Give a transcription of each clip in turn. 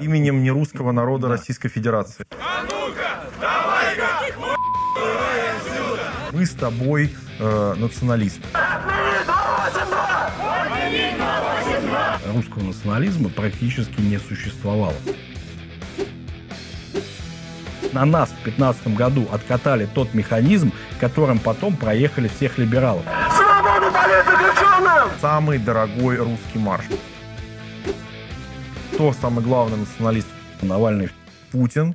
именем нерусского народа да. Российской Федерации. А ну-ка, давай-ка, мы с тобой э, националисты. Русского национализма практически не существовало. На нас в 15 году откатали тот механизм, которым потом проехали всех либералов. Свободу полиции, Самый дорогой русский марш кто самый главный националист Навальный Путин.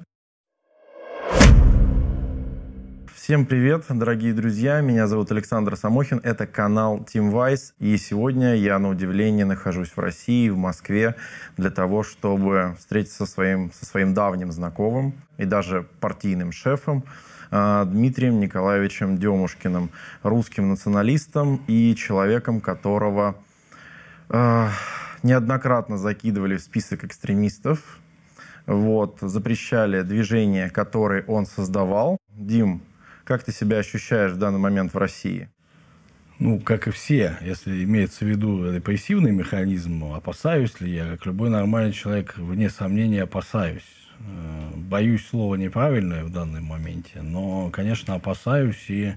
Всем привет, дорогие друзья. Меня зовут Александр Самохин. Это канал Team Vice. И сегодня я, на удивление, нахожусь в России, в Москве, для того, чтобы встретиться со своим, со своим давним знакомым и даже партийным шефом а, Дмитрием Николаевичем Демушкиным, русским националистом и человеком, которого... А, неоднократно закидывали в список экстремистов, вот, запрещали движение, которое он создавал. Дим, как ты себя ощущаешь в данный момент в России? ну, как и все, если имеется в виду репрессивный механизм, опасаюсь ли я, как любой нормальный человек, вне сомнения опасаюсь. Э, боюсь слова неправильное в данном моменте, но, конечно, опасаюсь и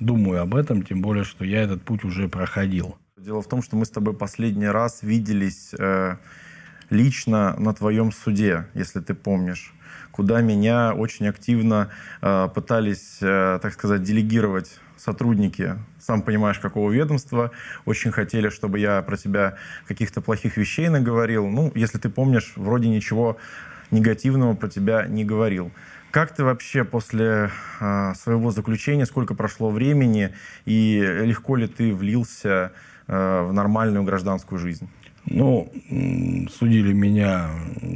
думаю об этом, тем более, что я этот путь уже проходил. Дело в том, что мы с тобой последний раз виделись э, лично на твоем суде, если ты помнишь куда меня очень активно э, пытались, э, так сказать, делегировать сотрудники, сам понимаешь, какого ведомства, очень хотели, чтобы я про тебя каких-то плохих вещей наговорил. Ну, если ты помнишь, вроде ничего негативного про тебя не говорил. Как ты вообще после э, своего заключения, сколько прошло времени, и легко ли ты влился Э, в нормальную гражданскую жизнь? Ну, судили меня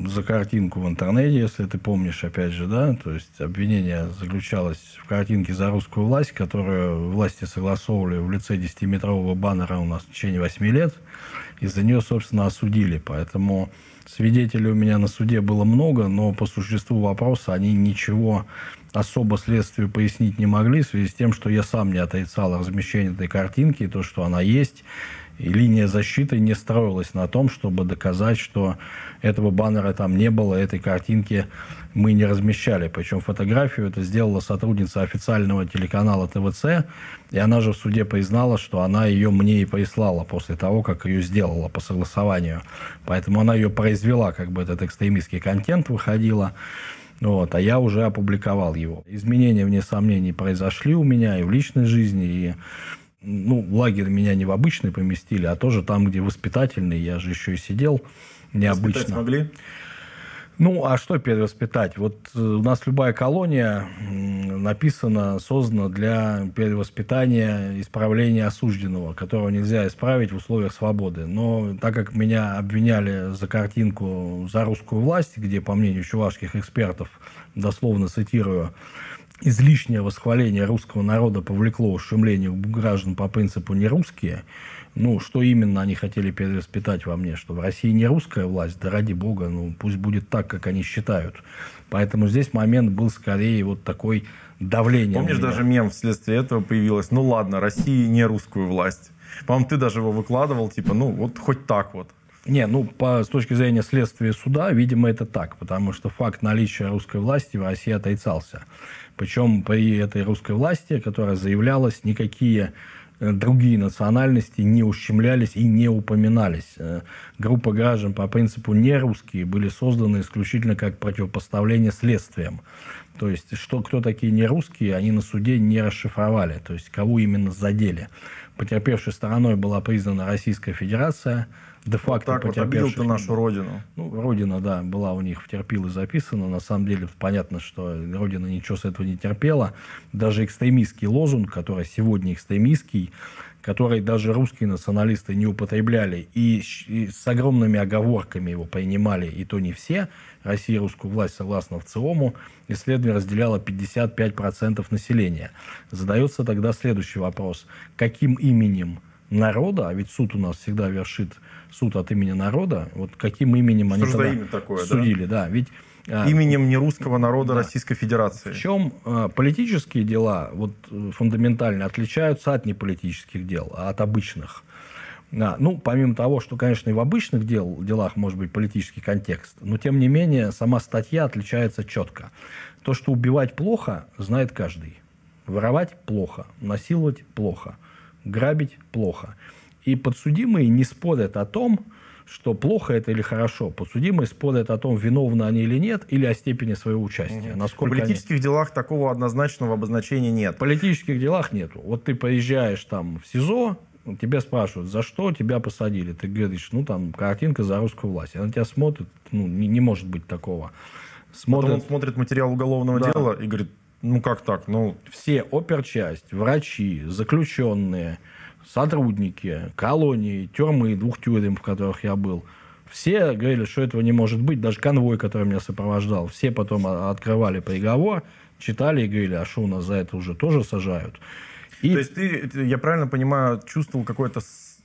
за картинку в интернете, если ты помнишь, опять же, да, то есть обвинение заключалось в картинке за русскую власть, которую власти согласовывали в лице 10-метрового баннера у нас в течение 8 лет, и за нее, собственно, осудили, поэтому Свидетелей у меня на суде было много, но по существу вопроса они ничего особо следствию пояснить не могли в связи с тем, что я сам не отрицал размещение этой картинки, то, что она есть. И линия защиты не строилась на том, чтобы доказать, что этого баннера там не было, этой картинки мы не размещали. Причем фотографию это сделала сотрудница официального телеканала ТВЦ, и она же в суде признала, что она ее мне и прислала после того, как ее сделала по согласованию. Поэтому она ее произвела, как бы этот экстремистский контент выходила. Вот, а я уже опубликовал его. Изменения, вне сомнений, произошли у меня и в личной жизни, и ну, лагерь меня не в обычный поместили, а тоже там, где воспитательный, я же еще и сидел необычно. Воспитать могли? Ну, а что перевоспитать? Вот э, у нас любая колония написана, создана для перевоспитания, исправления осужденного, которого нельзя исправить в условиях свободы. Но так как меня обвиняли за картинку «За русскую власть», где, по мнению чувашских экспертов, дословно цитирую, излишнее восхваление русского народа повлекло ущемление граждан по принципу «не русские», ну, что именно они хотели перевоспитать во мне, что в России не русская власть, да ради бога, ну, пусть будет так, как они считают. Поэтому здесь момент был скорее вот такой давление. Помнишь, даже мем вследствие этого появилось, ну ладно, России не русскую власть. По-моему, ты даже его выкладывал, типа, ну вот хоть так вот. Не, ну, по, с точки зрения следствия суда, видимо, это так, потому что факт наличия русской власти в России отрицался. Причем при этой русской власти, которая заявлялась, никакие Э, другие национальности не ущемлялись и не упоминались. Э, группа граждан по принципу не русские были созданы исключительно как противопоставление следствиям. То есть, что, кто такие не русские, они на суде не расшифровали, то есть, кого именно задели. Потерпевшей стороной была признана Российская Федерация – де-факто вот так вот обидел-то нашу родину. Ну, родина, да, была у них втерпил и записана. На самом деле, понятно, что родина ничего с этого не терпела. Даже экстремистский лозунг, который сегодня экстремистский, который даже русские националисты не употребляли и, с огромными оговорками его принимали, и то не все. Россия русскую власть, согласно ВЦИОМу, исследование разделяло 55% населения. Задается тогда следующий вопрос. Каким именем народа, а ведь суд у нас всегда вершит суд от имени народа, вот каким именем они тогда имя такое, судили, да? да, ведь а, именем не русского народа да. Российской Федерации. В чем а, политические дела вот, фундаментально отличаются от неполитических дел, а от обычных? А, ну, помимо того, что, конечно, и в обычных дел, делах может быть политический контекст, но, тем не менее, сама статья отличается четко. То, что убивать плохо, знает каждый. Воровать плохо, насиловать плохо, грабить плохо. И подсудимые не спорят о том, что плохо это или хорошо. Подсудимые спорят о том, виновны они или нет, или о степени своего участия. Угу. Насколько в политических они... делах такого однозначного обозначения нет. В политических делах нету. Вот ты поезжаешь там в СИЗО, тебя спрашивают, за что тебя посадили. Ты говоришь, ну там картинка за русскую власть. Она тебя смотрит, ну не, не может быть такого. Смотрит... Потом он смотрит материал уголовного да. дела и говорит, ну как так, ну... Все оперчасть, врачи, заключенные, сотрудники, колонии, тюрьмы, двух тюрем, в которых я был, все говорили, что этого не может быть, даже конвой, который меня сопровождал, все потом а, открывали приговор, читали и говорили, а что у нас за это уже тоже сажают. И... То есть ты, я правильно понимаю, чувствовал какое-то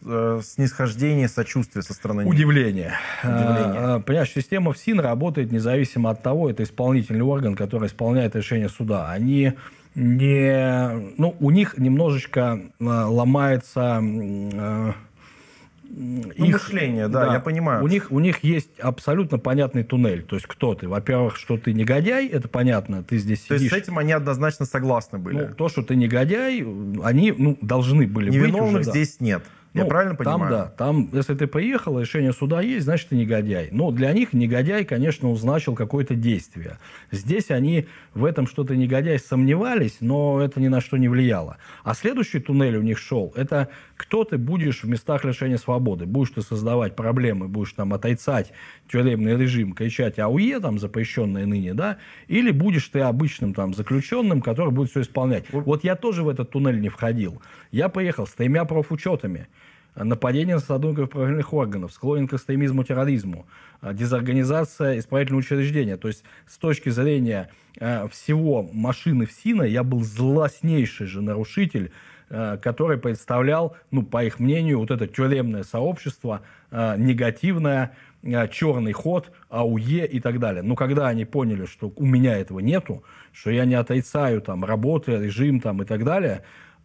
э, снисхождение, сочувствие со стороны... Удивление. Удивление. А, а, понимаешь, система ФСИН работает независимо от того, это исполнительный орган, который исполняет решение суда. Они не, ну, у них немножечко э, ломается э, ну, их мышление, да, да, я понимаю. У них, у них есть абсолютно понятный туннель. То есть, кто ты? Во-первых, что ты негодяй, это понятно, ты здесь сидишь. То есть, с этим они однозначно согласны были? Ну, то, что ты негодяй, они ну, должны были Невиновных быть уже, здесь да. нет. Я ну, правильно там, понимаю? Там, да. Там, если ты поехал, решение суда есть, значит, ты негодяй. Но ну, для них негодяй, конечно, узначил какое-то действие. Здесь они в этом что-то негодяй сомневались, но это ни на что не влияло. А следующий туннель у них шел, это кто ты будешь в местах лишения свободы. Будешь ты создавать проблемы, будешь там отойцать тюремный режим, кричать АУЕ, там, запрещенное ныне, да, или будешь ты обычным там заключенным, который будет все исполнять. Вот я тоже в этот туннель не входил. Я поехал с тремя профучетами – нападение на сотрудников правоохранительных органов, склонен к экстремизму, терроризму, а, дезорганизация исправительного учреждения. То есть с точки зрения а, всего машины в сина я был злоснейший же нарушитель, а, который представлял, ну, по их мнению, вот это тюремное сообщество, негативное, черный ход, АУЕ и так далее. Но когда они поняли, что у меня этого нету, что я не отрицаю там работы, режим там и так далее,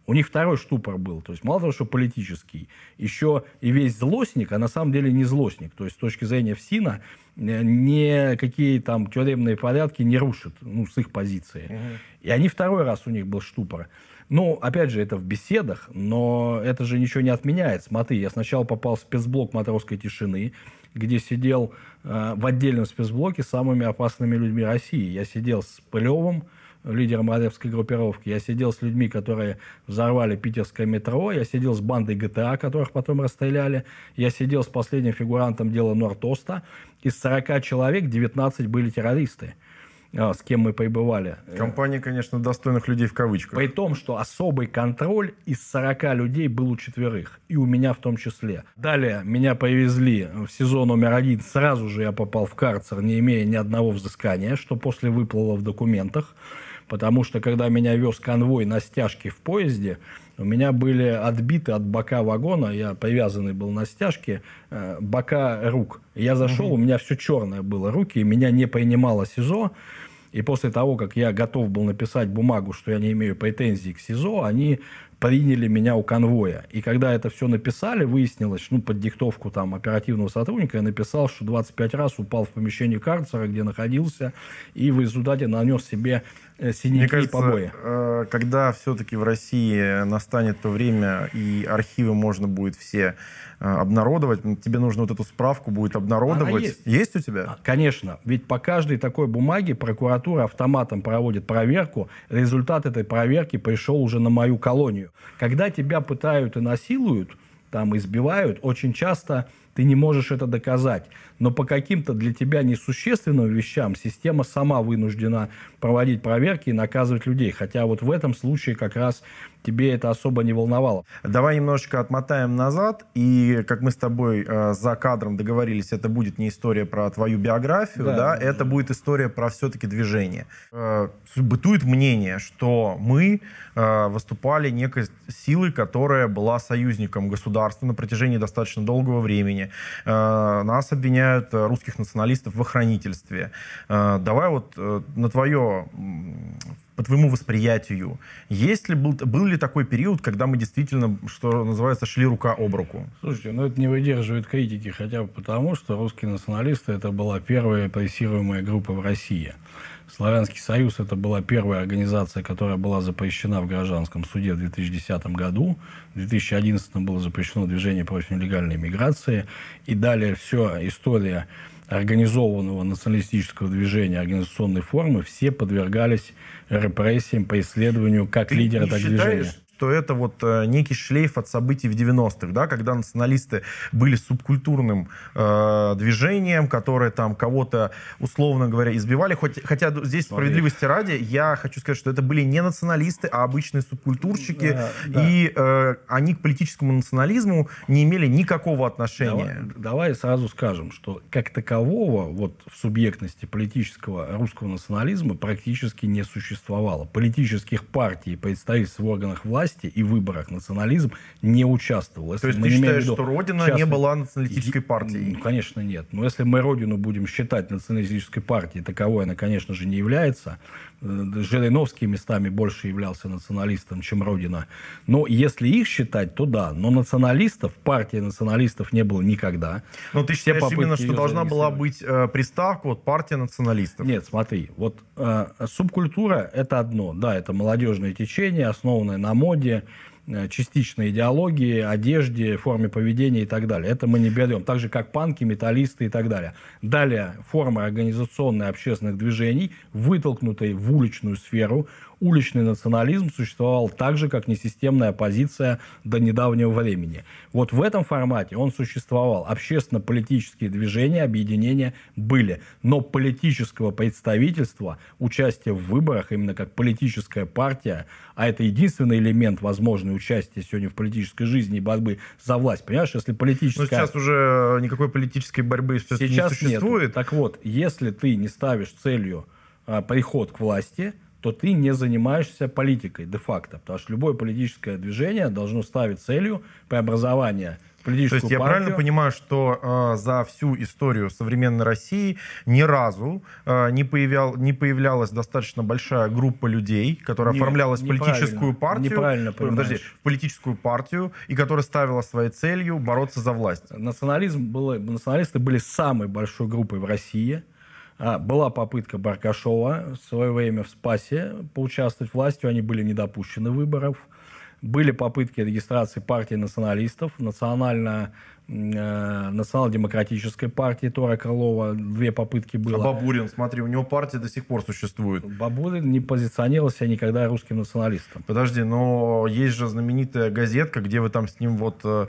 у них второй штупор был. То есть мало того, что политический, еще и весь злостник, а на самом деле не злостник. То есть с точки зрения ФСИНа э, никакие там тюремные порядки не рушат ну, с их позиции. Угу. И они второй раз у них был штупор. Ну, опять же, это в беседах, но это же ничего не отменяет. Смотри, я сначала попал в спецблок матросской тишины, где сидел э, в отдельном спецблоке с самыми опасными людьми России. Я сидел с Пылевым, лидером Розевской группировки. Я сидел с людьми, которые взорвали питерское метро. Я сидел с бандой ГТА, которых потом расстреляли. Я сидел с последним фигурантом дела Нортоста. Из 40 человек 19 были террористы а, с кем мы пребывали. Компания, конечно, достойных людей в кавычках. При том, что особый контроль из 40 людей был у четверых. И у меня в том числе. Далее меня повезли в сезон номер один. Сразу же я попал в карцер, не имея ни одного взыскания, что после выплыло в документах потому что когда меня вез конвой на стяжке в поезде, у меня были отбиты от бока вагона, я привязанный был на стяжке, э, бока рук. Я зашел, угу. у меня все черное было, руки, и меня не принимало СИЗО. И после того, как я готов был написать бумагу, что я не имею претензий к СИЗО, они приняли меня у конвоя. И когда это все написали, выяснилось, ну, под диктовку там оперативного сотрудника, я написал, что 25 раз упал в помещение карцера, где находился, и в результате нанес себе Э, синяки Мне кажется, и побои. Э, когда все-таки в России настанет то время, и архивы можно будет все э, обнародовать, тебе нужно вот эту справку будет обнародовать. Она есть. есть у тебя? А, конечно. Ведь по каждой такой бумаге прокуратура автоматом проводит проверку. Результат этой проверки пришел уже на мою колонию. Когда тебя пытают и насилуют, там избивают, очень часто ты не можешь это доказать но по каким-то для тебя несущественным вещам система сама вынуждена проводить проверки и наказывать людей. Хотя вот в этом случае как раз тебе это особо не волновало. Давай немножечко отмотаем назад, и как мы с тобой э, за кадром договорились, это будет не история про твою биографию, да, да это будет история про все-таки движение. Э, бытует мнение, что мы э, выступали некой силой, которая была союзником государства на протяжении достаточно долгого времени. Э, нас обвиняют обвиняют э, русских националистов в охранительстве. Э, давай вот э, на твое по твоему восприятию, есть ли был, был ли такой период, когда мы действительно, что называется, шли рука об руку? Слушайте, ну это не выдерживает критики, хотя бы потому, что русские националисты это была первая прессируемая группа в России. Славянский союз – это была первая организация, которая была запрещена в гражданском суде в 2010 году. В 2011 было запрещено движение против нелегальной миграции. И далее все история организованного националистического движения, организационной формы, все подвергались репрессиям, преследованию как лидера, так и движения что это вот э, некий шлейф от событий в 90-х, да, когда националисты были субкультурным э, движением, которое там кого-то, условно говоря, избивали. Хоть, хотя здесь справедливости ради, я хочу сказать, что это были не националисты, а обычные субкультурщики, да, да. и э, они к политическому национализму не имели никакого отношения. Давай, давай сразу скажем, что как такового вот в субъектности политического русского национализма практически не существовало. Политических партий и представительств в органах власти власти и выборах национализм не участвовал. Если То есть ты считаешь, виду, что Родина часто... не была националистической партией? Ну, конечно, нет. Но если мы Родину будем считать националистической партией, таковой она, конечно же, не является, Э, Жириновский местами больше являлся националистом, чем Родина. Но если их считать, то да. Но националистов, партии националистов не было никогда. Но ну, ты Все считаешь именно, что должна была быть э, приставка вот партия националистов? Нет, смотри, вот э, субкультура это одно. Да, это молодежное течение, основанное на моде, Э, частично идеологии, одежде, форме поведения и так далее. Это мы не берем. Так же, как панки, металлисты и так далее. Далее, формы организационные общественных движений, вытолкнутые в уличную сферу, уличный национализм существовал так же, как несистемная оппозиция до недавнего времени. Вот в этом формате он существовал. Общественно-политические движения, объединения были. Но политического представительства, участия в выборах именно как политическая партия, а это единственный элемент возможной участия сегодня в политической жизни и борьбы за власть. Понимаешь, если политическая... Но сейчас уже никакой политической борьбы сейчас не существует. Нету. Так вот, если ты не ставишь целью а, приход к власти, то ты не занимаешься политикой де-факто. Потому что любое политическое движение должно ставить целью преобразования политическую То есть партию. я правильно понимаю, что э, за всю историю современной России ни разу э, не, появял, не появлялась достаточно большая группа людей, которая не, оформлялась в политическую партию. Неправильно понимаешь. Подожди, в политическую партию, и которая ставила своей целью бороться за власть. Национализм был, националисты были самой большой группой в России – а, была попытка Баркашова в свое время в Спасе поучаствовать властью, они были недопущены выборов. Были попытки регистрации партии националистов, национально, э, национал-демократической партии Тора Крылова. Две попытки а было. А Бабурин, смотри, у него партия до сих пор существует. Бабурин не позиционировался никогда русским националистом. Подожди, но есть же знаменитая газетка, где вы там с ним вот э,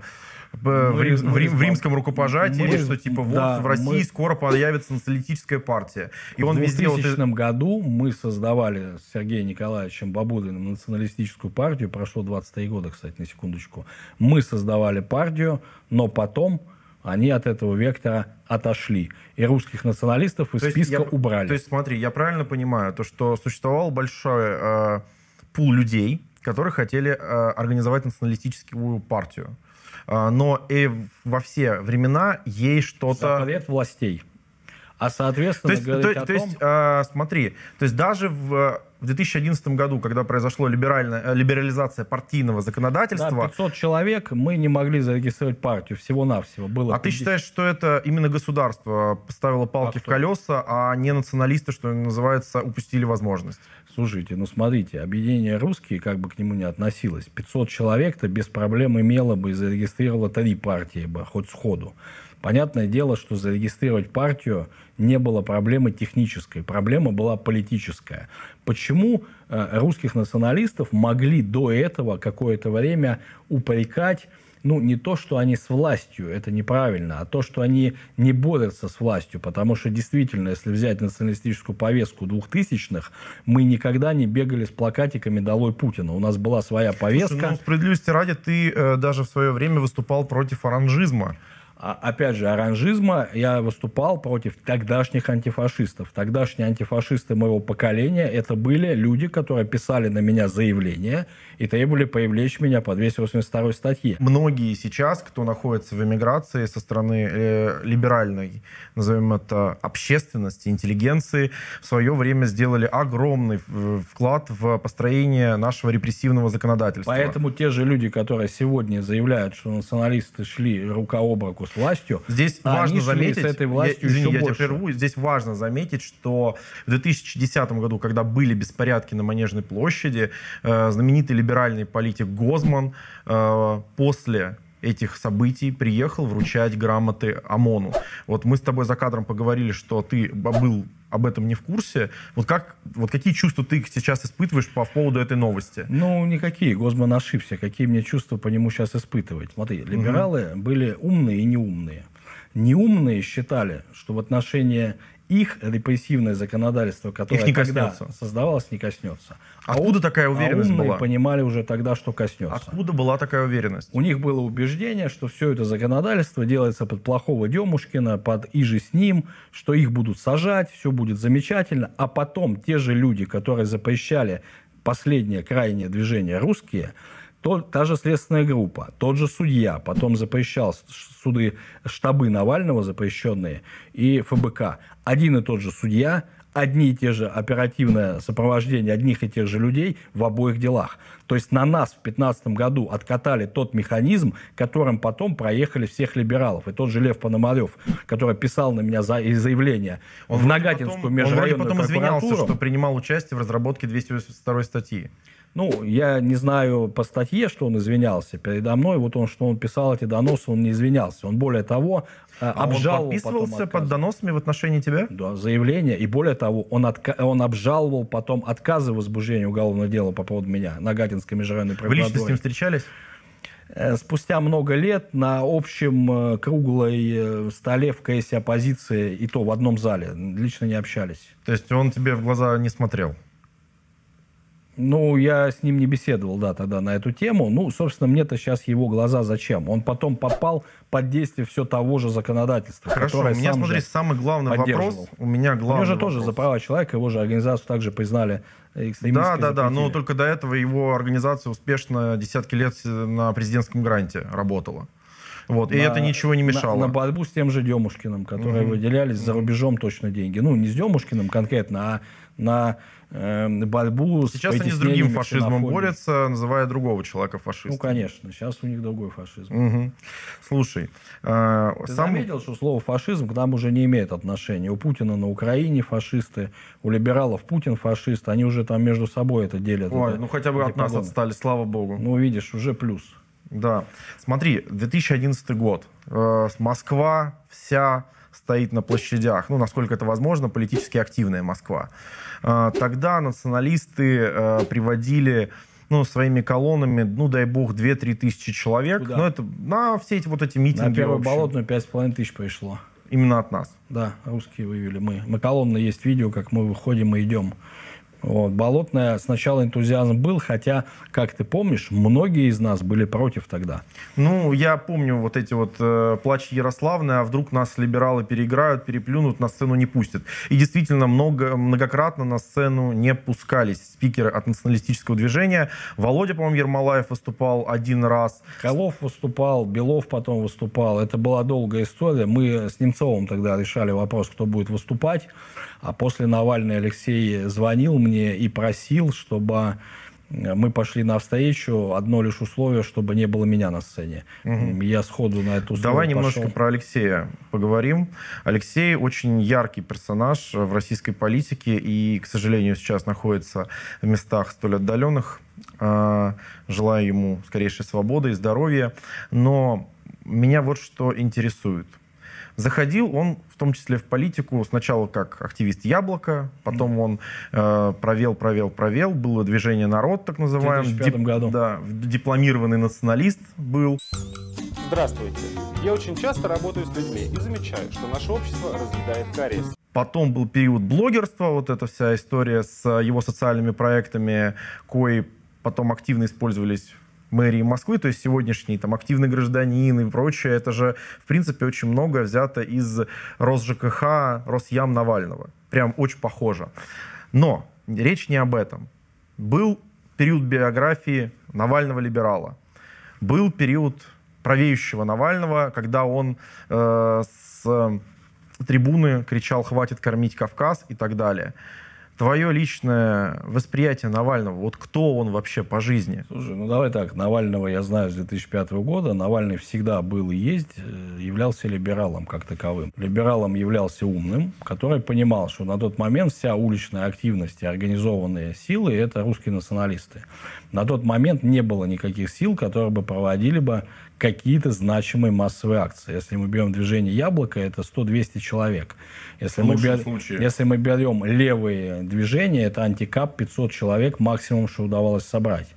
в, рим, в, рим, в римском рукопожатии, мы, что типа вот да, в России мы, скоро появится националистическая партия. И, и он в 2000 везде году мы создавали с Сергеем Николаевичем Бабудиным националистическую партию. Прошло 23 года, кстати, на секундочку. Мы создавали партию, но потом они от этого вектора отошли. И русских националистов из то списка я, убрали. То есть, смотри, я правильно понимаю, то, что существовал большой э, пул людей, которые хотели э, организовать националистическую партию. А, но и во все времена ей что-то... Запрет властей. А соответственно, то есть, говорить то, о то том... есть а, э, смотри, то есть даже в, в 2011 году, когда произошла либеральная, э, либерализация партийного законодательства... Да, 500 человек мы не могли зарегистрировать партию, всего-навсего. Было а 50... ты считаешь, что это именно государство э, поставило палки а в колеса, а не националисты, что называется, упустили возможность? Слушайте, ну смотрите, объединение «Русские», как бы к нему ни относилось, 500 человек-то без проблем имело бы и зарегистрировало три партии бы, хоть сходу. Понятное дело, что зарегистрировать партию не было проблемы технической, проблема была политическая. Почему э, русских националистов могли до этого какое-то время упрекать ну, не то, что они с властью, это неправильно, а то, что они не борются с властью, потому что действительно, если взять националистическую повестку двухтысячных, мы никогда не бегали с плакатиками «Долой Путина». У нас была своя повестка. Слушай, ну, справедливости ради, ты э, даже в свое время выступал против оранжизма. А, опять же, оранжизма, я выступал против тогдашних антифашистов. Тогдашние антифашисты моего поколения – это были люди, которые писали на меня заявление и требовали привлечь меня по 282 статье. Многие сейчас, кто находится в эмиграции со стороны э, либеральной, назовем это, общественности, интеллигенции, в свое время сделали огромный вклад в построение нашего репрессивного законодательства. Поэтому те же люди, которые сегодня заявляют, что националисты шли рука об руку с властью. Здесь а важно заметить, с этой властью я, извини, еще я больше. тебя прерву, здесь важно заметить, что в 2010 году, когда были беспорядки на Манежной площади, э, знаменитый либеральный политик Гозман э, после этих событий приехал вручать грамоты ОМОНу. Вот мы с тобой за кадром поговорили, что ты был об этом не в курсе. Вот, как, вот какие чувства ты сейчас испытываешь по поводу этой новости? Ну, никакие. Госман ошибся. Какие мне чувства по нему сейчас испытывать? Смотри, либералы угу. были умные и неумные. Неумные считали, что в отношении их репрессивное законодательство, которое их не коснется. создавалось, не коснется. А Откуда а, такая уверенность а была? понимали уже тогда, что коснется. Откуда была такая уверенность? У них было убеждение, что все это законодательство делается под плохого Демушкина, под иже с ним, что их будут сажать, все будет замечательно. А потом те же люди, которые запрещали последнее крайнее движение русские, то, та же следственная группа, тот же судья, потом запрещал суды, штабы Навального запрещенные и ФБК. Один и тот же судья, одни и те же оперативное сопровождение одних и тех же людей в обоих делах. То есть на нас в 2015 году откатали тот механизм, которым потом проехали всех либералов. И тот же Лев Пономарев, который писал на меня за заявление он в Нагатинскую потом, межрайонную Он потом извинялся, что принимал участие в разработке 282 статьи. Ну, я не знаю по статье, что он извинялся передо мной. Вот он, что он писал эти доносы, он не извинялся. Он, более того, э, а обжаловал он подписывался под доносами в отношении тебя? Да, заявление. И более того, он, отка... он обжаловал потом отказы в возбуждении уголовного дела по поводу меня на Гатинской межрайонной прокуратуре. Вы лично с ним встречались? Э, спустя много лет на общем э, круглой столе в КС оппозиции, и то в одном зале, лично не общались. То есть он тебе в глаза не смотрел? Ну, я с ним не беседовал, да, тогда на эту тему. Ну, собственно, мне-то сейчас его глаза зачем? Он потом попал под действие все того же законодательства. Хорошо, у меня, смотри, самый главный вопрос. У меня главный У него же вопрос. тоже за права человека, его же организацию также признали да, да, да, но только до этого его организация успешно десятки лет на президентском гранте работала. Вот, на, и это ничего не мешало. На, на борьбу с тем же Демушкиным, которые mm выделялись за рубежом точно деньги. Ну, не с Демушкиным конкретно, а на Эм, борьбу Сейчас с они с другим фашизмом борются, называя другого человека фашистом. Ну, конечно. Сейчас у них другой фашизм. Угу. Слушай. Э, Ты сам... заметил, что слово фашизм к нам уже не имеет отношения. У Путина на Украине фашисты, у либералов Путин фашист. Они уже там между собой это делят. Ой, это, ну хотя бы от нас отстали, слава богу. Ну, видишь, уже плюс. Да. Смотри, 2011 год. Э, Москва вся стоит на площадях, ну, насколько это возможно, политически активная Москва. А, тогда националисты э, приводили ну, своими колоннами, ну, дай бог, 2-3 тысячи человек. Куда? Ну, это на все эти вот эти митинги. На первую болотную 5,5 тысяч пришло. Именно от нас? Да, русские вывели мы. На колонны есть видео, как мы выходим и идем. Вот. Болотная сначала энтузиазм был, хотя, как ты помнишь, многие из нас были против тогда. Ну, я помню вот эти вот э, плачи Ярославны, а вдруг нас либералы переиграют, переплюнут, на сцену не пустят. И действительно, много, многократно на сцену не пускались спикеры от националистического движения. Володя, по-моему, Ермолаев выступал один раз. Колов выступал, Белов потом выступал. Это была долгая история. Мы с Немцовым тогда решали вопрос, кто будет выступать. А после Навальный Алексей звонил мне мне и просил, чтобы э, мы пошли навстречу, одно лишь условие, чтобы не было меня на сцене. Угу. Я сходу на эту Давай пошел. немножко про Алексея поговорим. Алексей очень яркий персонаж э, в российской политике и, к сожалению, сейчас находится в местах столь отдаленных. А, желаю ему скорейшей свободы и здоровья. Но меня вот что интересует – Заходил он в том числе в политику сначала как активист Яблока, потом он э, провел, провел, провел. Было движение «Народ», так называемое. В 2005 году. Да, дипломированный националист был. Здравствуйте. Я очень часто работаю с людьми и замечаю, что наше общество разъедает кариес. Потом был период блогерства, вот эта вся история с э, его социальными проектами, кои потом активно использовались мэрии Москвы, то есть сегодняшний там активный гражданин и прочее, это же, в принципе, очень много взято из РосЖКХ, Росям Навального. Прям очень похоже. Но речь не об этом. Был период биографии Навального либерала. Был период правеющего Навального, когда он э, с трибуны кричал «хватит кормить Кавказ» и так далее твое личное восприятие Навального, вот кто он вообще по жизни? Слушай, ну давай так, Навального я знаю с 2005 года, Навальный всегда был и есть, э, являлся либералом как таковым. Либералом являлся умным, который понимал, что на тот момент вся уличная активность и организованные силы – это русские националисты. На тот момент не было никаких сил, которые бы проводили бы какие-то значимые массовые акции. Если мы берем движение «Яблоко», это 100-200 человек. Если мы, бер... Если мы берем левые движения, это антикап 500 человек максимум, что удавалось собрать.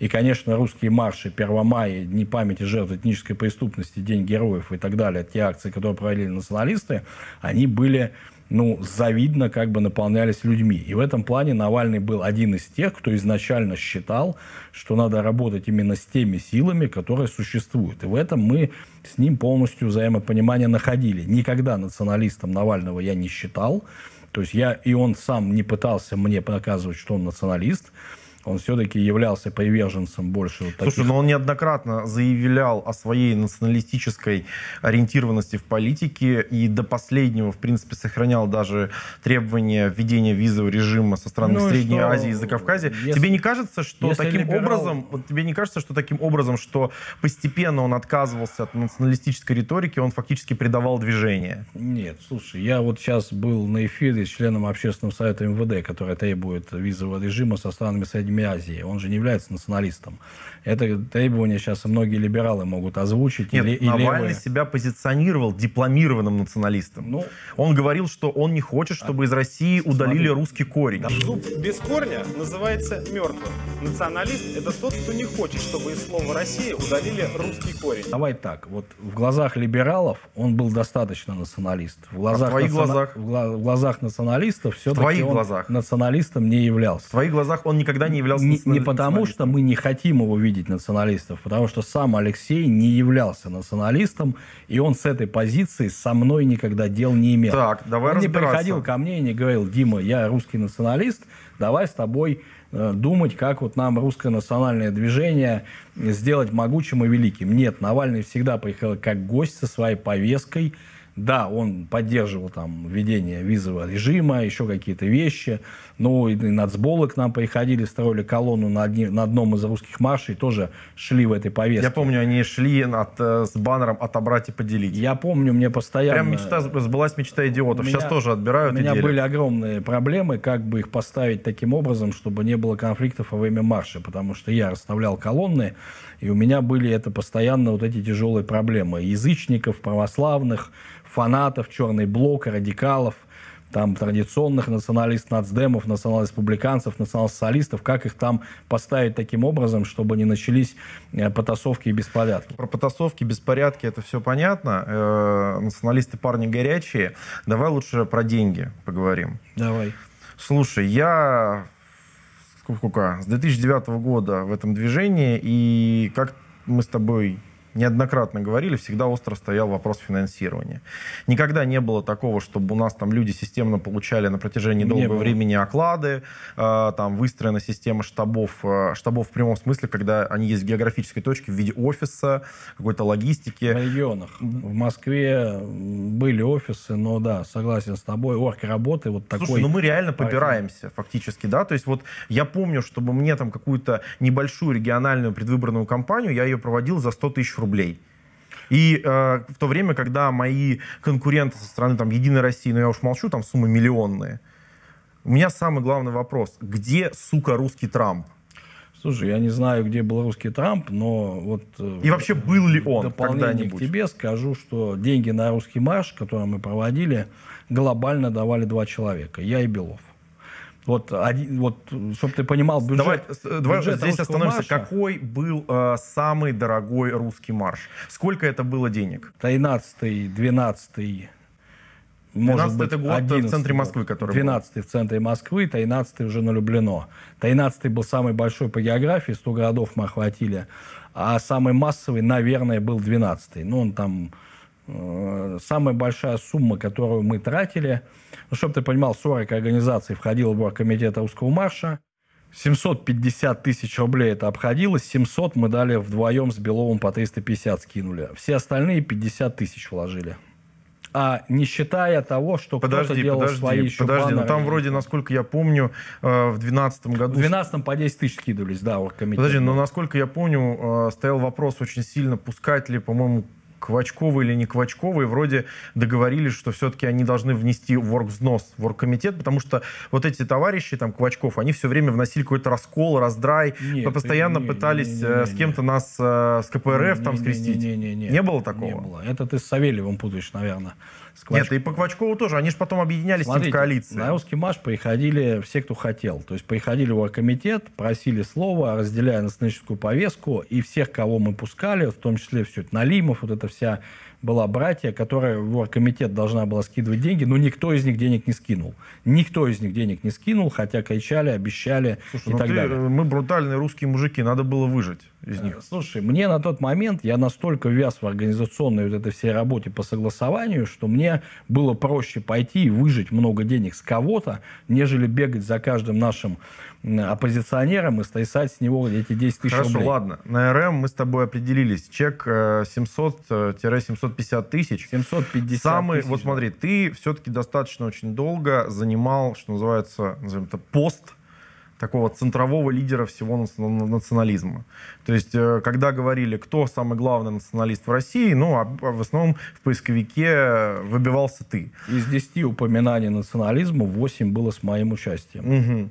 И, конечно, русские марши, 1 мая, Дни памяти жертв этнической преступности, День героев и так далее, те акции, которые проводили националисты, они были ну, завидно как бы наполнялись людьми. И в этом плане Навальный был один из тех, кто изначально считал, что надо работать именно с теми силами, которые существуют. И в этом мы с ним полностью взаимопонимание находили. Никогда националистом Навального я не считал. То есть я и он сам не пытался мне показывать, что он националист он все-таки являлся приверженцем больше вот таких... Слушай, ну но он неоднократно заявлял о своей националистической ориентированности в политике и до последнего, в принципе, сохранял даже требования введения визового режима со странами ну, Средней что... Азии и Закавказья. Если... Тебе не кажется, что таким либерал... образом, вот, тебе не кажется, что таким образом, что постепенно он отказывался от националистической риторики, он фактически предавал движение? Нет, слушай, я вот сейчас был на эфире с членом общественного совета МВД, который требует визового режима со странами Средней Азии, он же не является националистом. Это требование сейчас многие либералы могут озвучить. Нет, и, Навальный и себя позиционировал дипломированным националистом. Ну, он говорил, что он не хочет, а, чтобы а, из России смотри. удалили русский корень. Да. Зуб без корня называется мертвым. Националист — это тот, кто не хочет, чтобы из слова России удалили русский корень. Давай так, вот в глазах либералов он был достаточно националист. В глазах а в твоих национа... глазах? В глазах националистов все-таки он глазах. националистом не являлся. В твоих глазах он никогда не являлся не, националистом. Не потому, что мы не хотим его видеть ненавидеть националистов, потому что сам Алексей не являлся националистом, и он с этой позиции со мной никогда дел не имел. Так, давай он не приходил ко мне и не говорил, Дима, я русский националист, давай с тобой э, думать, как вот нам русское национальное движение сделать могучим и великим. Нет, Навальный всегда приходил как гость со своей повесткой – да, он поддерживал там введение визового режима, еще какие-то вещи. Ну, и, и нацболы к нам приходили, строили колонну на, одни, на одном из русских маршей, тоже шли в этой повестке. Я помню, они шли от, э, с баннером «Отобрать и поделить». Я помню, мне постоянно... Прям мечта, сбылась мечта идиотов. Меня, Сейчас тоже отбирают У меня были огромные проблемы, как бы их поставить таким образом, чтобы не было конфликтов во время марша, потому что я расставлял колонны, и у меня были это постоянно вот эти тяжелые проблемы язычников, православных, фанатов, черный блок, радикалов, там традиционных националист-нацдемов, национал-республиканцев, национал-социалистов, как их там поставить таким образом, чтобы не начались э, потасовки и беспорядки? Про потасовки, беспорядки это все понятно. Э, националисты парни горячие. Давай лучше про деньги поговорим. Давай. Слушай, я сколько, с 2009 года в этом движении, и как мы с тобой неоднократно говорили, всегда остро стоял вопрос финансирования. Никогда не было такого, чтобы у нас там люди системно получали на протяжении долгого времени оклады, а, там выстроена система штабов, а, штабов в прямом смысле, когда они есть в географической точке в виде офиса, какой-то логистики. В регионах. В Москве были офисы, но да, согласен с тобой, орг работы вот такой. Слушай, ну мы реально побираемся фактически, да, то есть вот я помню, чтобы мне там какую-то небольшую региональную предвыборную кампанию, я ее проводил за 100 тысяч рублей. И э, в то время, когда мои конкуренты со стороны там, Единой России, ну я уж молчу, там суммы миллионные, у меня самый главный вопрос, где, сука, русский Трамп? Слушай, я не знаю, где был русский Трамп, но вот... Э, и вообще был ли он дополнение к тебе скажу, что деньги на русский марш, который мы проводили, глобально давали два человека, я и Белов. Вот, вот чтобы ты понимал бюджет. Давай, э, давай бюджет здесь остановимся. Марша, Какой был э, самый дорогой русский марш? Сколько это было денег? 13-й, 12-й. Может быть, это год 11 в центре Москвы, который 12 был. в центре Москвы, 13 уже на Люблено. 13 был самый большой по географии, 100 городов мы охватили. А самый массовый, наверное, был 12 Ну, он там... Э, самая большая сумма, которую мы тратили – ну, чтобы ты понимал, 40 организаций входило в комитет русского марша. 750 тысяч рублей это обходилось, 700 мы дали вдвоем с Беловым по 350 скинули. Все остальные 50 тысяч вложили. А не считая того, что подожди, кто-то делал подожди, свои еще Подожди, ну, баннеры. но там вроде, насколько я помню, э, в 2012 году... В 2012 по 10 тысяч скидывались, да, в комитет. Подожди, но насколько я помню, э, стоял вопрос очень сильно, пускать ли, по-моему, Квачковые или не Квачковые вроде договорились, что все-таки они должны внести ворк-взнос в оргкомитет, потому что вот эти товарищи, там, Квачков, они все время вносили какой-то раскол, раздрай, нет, постоянно не, пытались не, не, э, э, не, не, с кем-то нас, с КПРФ не, там, скрестить. Не, не, не, не, не было такого? Не было. Это ты с Савельевым путаешь, наверное. Нет, и по Квачкову тоже. Они же потом объединялись Смотрите, в коалиции. На русский марш приходили все, кто хотел. То есть приходили в комитет, просили слова, разделяя националистическую повестку. И всех, кого мы пускали, в том числе все это Налимов, вот эта вся была братья, которая в комитет должна была скидывать деньги, но никто из них денег не скинул. Никто из них денег не скинул, хотя кричали, обещали Слушай, и ну так ты, далее. Э, мы брутальные русские мужики, надо было выжить из них. Слушай, мне на тот момент, я настолько вяз в организационной вот этой всей работе по согласованию, что мне было проще пойти и выжить много денег с кого-то, нежели бегать за каждым нашим оппозиционером и стрясать с него эти 10 тысяч рублей. Хорошо, ладно. На РМ мы с тобой определились. Чек 700-750 э, э, тысяч. 750 Самый, тысяч. Вот смотри, ты все-таки достаточно очень долго занимал, что называется, назовем это, пост такого центрового лидера всего национализма. То есть, э, когда говорили, кто самый главный националист в России, ну, а, а в основном в поисковике э, выбивался ты. Из 10 упоминаний национализма 8 было с моим участием. Угу.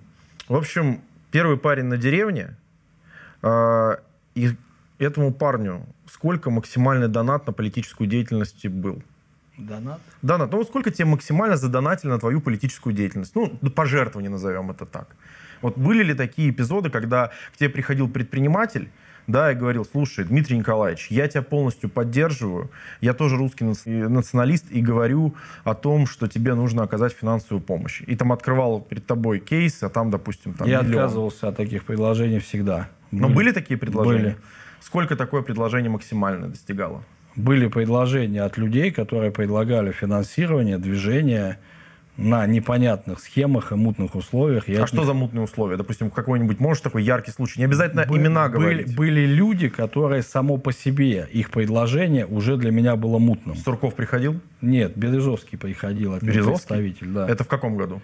В общем, первый парень на деревне, э, и этому парню сколько максимальный донат на политическую деятельность был? Донат? Донат. Ну, сколько тебе максимально задонатили на твою политическую деятельность? Ну, пожертвование назовем это так. Вот были ли такие эпизоды, когда к тебе приходил предприниматель, да, и говорил, слушай, Дмитрий Николаевич, я тебя полностью поддерживаю, я тоже русский националист и говорю о том, что тебе нужно оказать финансовую помощь. И там открывал перед тобой кейс, а там, допустим, там Я миллион. отказывался от таких предложений всегда. Но были такие предложения? Были. Сколько такое предложение максимально достигало? Были предложения от людей, которые предлагали финансирование, движения на непонятных схемах и мутных условиях. Я а что них... за мутные условия? Допустим, какой-нибудь, Можешь такой яркий случай? Не обязательно Бы- имена говорить. Были люди, которые само по себе, их предложение уже для меня было мутным. Сурков приходил? Нет, Березовский приходил. От Березовский? Представитель, да. Это в каком году?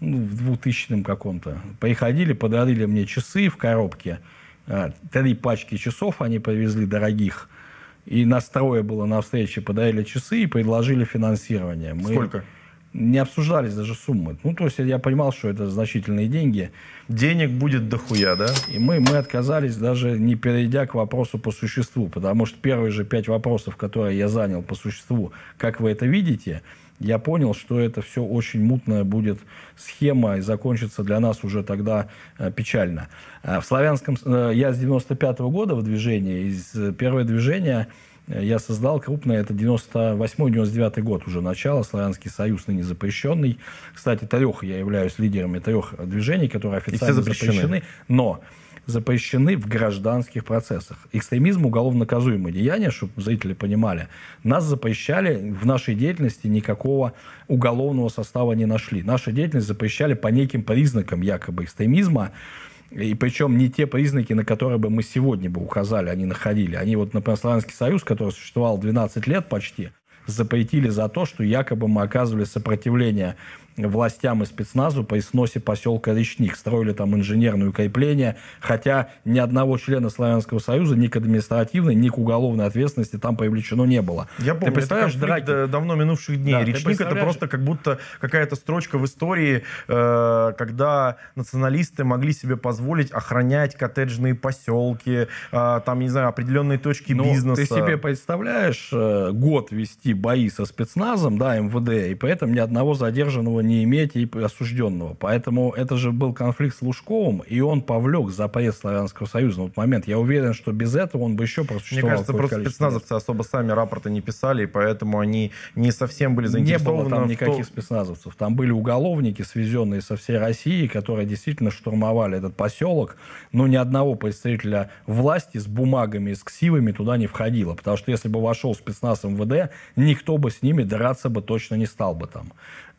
Ну, в 2000 каком-то. Приходили, подарили мне часы в коробке. А, три пачки часов они привезли дорогих. И настроя было на встрече, подарили часы и предложили финансирование. Мы... Сколько? не обсуждались даже суммы. Ну, то есть я понимал, что это значительные деньги. Денег будет дохуя, да? И мы, мы отказались, даже не перейдя к вопросу по существу, потому что первые же пять вопросов, которые я занял по существу, как вы это видите, я понял, что это все очень мутная будет схема и закончится для нас уже тогда э, печально. Э, в славянском... Э, я с 95 -го года в движении, и первое движение я создал крупное, это 98-99 год уже начало, Славянский союз ныне запрещенный. Кстати, трех я являюсь лидерами трех движений, которые официально запрещены. запрещены, но запрещены в гражданских процессах. Экстремизм – уголовно наказуемое деяние, чтобы зрители понимали. Нас запрещали, в нашей деятельности никакого уголовного состава не нашли. Наша деятельность запрещали по неким признакам якобы экстремизма, и причем не те признаки, на которые бы мы сегодня бы указали, они находили. Они вот, например, Славянский союз, который существовал 12 лет почти, запретили за то, что якобы мы оказывали сопротивление властям и спецназу по сносе поселка Речник. Строили там инженерные укрепления, хотя ни одного члена Славянского Союза ни к административной, ни к уголовной ответственности там привлечено не было. Я помню, ты представляешь, это драки... Э, давно минувших дней. Да, Речник это просто как будто какая-то строчка в истории, э, когда националисты могли себе позволить охранять коттеджные поселки, э, там, не знаю, определенные точки Но ну, бизнеса. Ты себе представляешь год вести бои со спецназом, да, МВД, и при этом ни одного задержанного не иметь и осужденного. Поэтому это же был конфликт с Лужковым, и он повлек запрет Славянского Союза на тот момент. Я уверен, что без этого он бы еще просуществовал. Мне кажется, просто спецназовцы особо сами рапорты не писали, и поэтому они не совсем были заинтересованы. Не было там никаких кто... спецназовцев. Там были уголовники, свезенные со всей России, которые действительно штурмовали этот поселок. Но ни одного представителя власти с бумагами, с ксивами туда не входило. Потому что если бы вошел спецназ МВД, никто бы с ними драться бы точно не стал бы там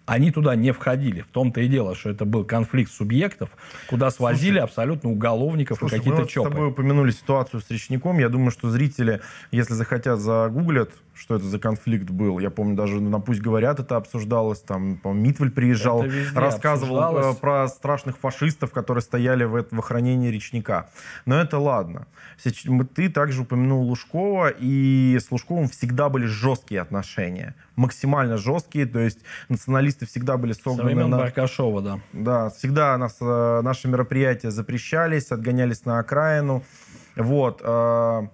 они туда не входили. В том-то и дело, что это был конфликт субъектов, куда свозили слушай, абсолютно уголовников слушай, и какие-то чопы. Мы с тобой упомянули ситуацию с речником. Я думаю, что зрители, если захотят, загуглят, что это за конфликт был. Я помню, даже на «Пусть говорят» это обсуждалось. Там, по Митвель приезжал, рассказывал э, про страшных фашистов, которые стояли в, в охранении речника. Но это ладно. Ты также упомянул Лужкова, и с Лужковым всегда были жесткие отношения максимально жесткие, то есть националисты всегда были согнаны... на... Баркашова, да. Да, всегда нас, э, наши мероприятия запрещались, отгонялись на окраину. Вот. Э,